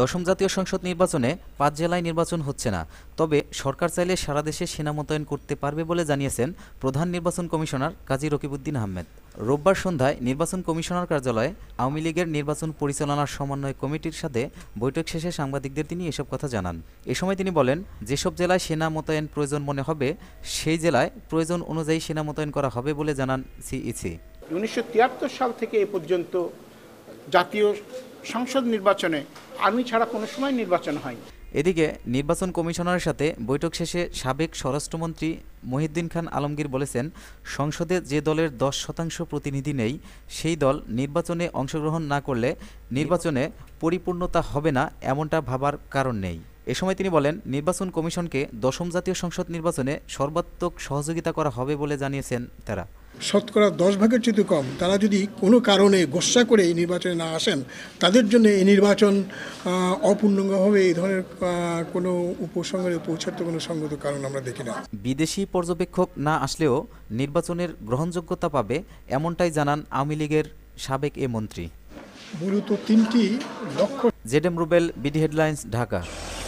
দশম জাতীয় সংসদ নির্বাচনে পাঁচ জেলায় নির্বাচন হচ্ছে না তবে সরকার চাইলে সারা দেশে সেনা মোতায়েন করতে পারবে বলে জানিয়েছেন প্রধান নির্বাচন কমিশনার কাজী রকিবউদ্দিন আহমেদ রোববার সন্ধ্যায় নির্বাচন কমিশনার কার্যালয়ে আওয়ামী লীগের নির্বাচন পরিচালনার সমন্বয় কমিটির সাথে বৈঠক শেষে সাংবাদিকদের তিনি এসব কথা জানান এ সময় তিনি বলেন যেসব জেলায় সেনা মোতায়েন প্রয়োজন মনে হবে সেই জেলায় প্রয়োজন অনুযায়ী সেনা মোতায়েন করা হবে বলে জানান সিইসি উনিশশো সাল থেকে এ পর্যন্ত জাতীয় সংসদ নির্বাচনে আর্মি ছাড়া কোনো সময় নির্বাচন হয়নি এদিকে নির্বাচন কমিশনারের সাথে বৈঠক শেষে সাবেক স্বরাষ্ট্রমন্ত্রী মহিদ্দিন খান আলমগীর বলেছেন সংসদে যে দলের দশ শতাংশ প্রতিনিধি নেই সেই দল নির্বাচনে অংশগ্রহণ না করলে নির্বাচনে পরিপূর্ণতা হবে না এমনটা ভাবার কারণ নেই এ সময় তিনি বলেন নির্বাচন কমিশনকে দশম জাতীয় সংসদ নির্বাচনে সর্বাত্মক সহযোগিতা করা হবে বলে জানিয়েছেন তারা শতকরা দশ ভাগের চেয়ে কম তারা যদি কোনো কারণে গোসা করে এই নির্বাচনে না আসেন তাদের জন্য এই নির্বাচন অপূর্ণাঙ্গভাবে এই ধরনের কোনো উপসংহারে পৌঁছার তো কোনো সঙ্গত কারণ আমরা দেখি না বিদেশি পর্যবেক্ষক না আসলেও নির্বাচনের গ্রহণযোগ্যতা পাবে এমনটাই জানান আওয়ামী লীগের সাবেক এ মন্ত্রী মূলত তিনটি লক্ষ্য জেডেম রুবেল বিডি হেডলাইন্স ঢাকা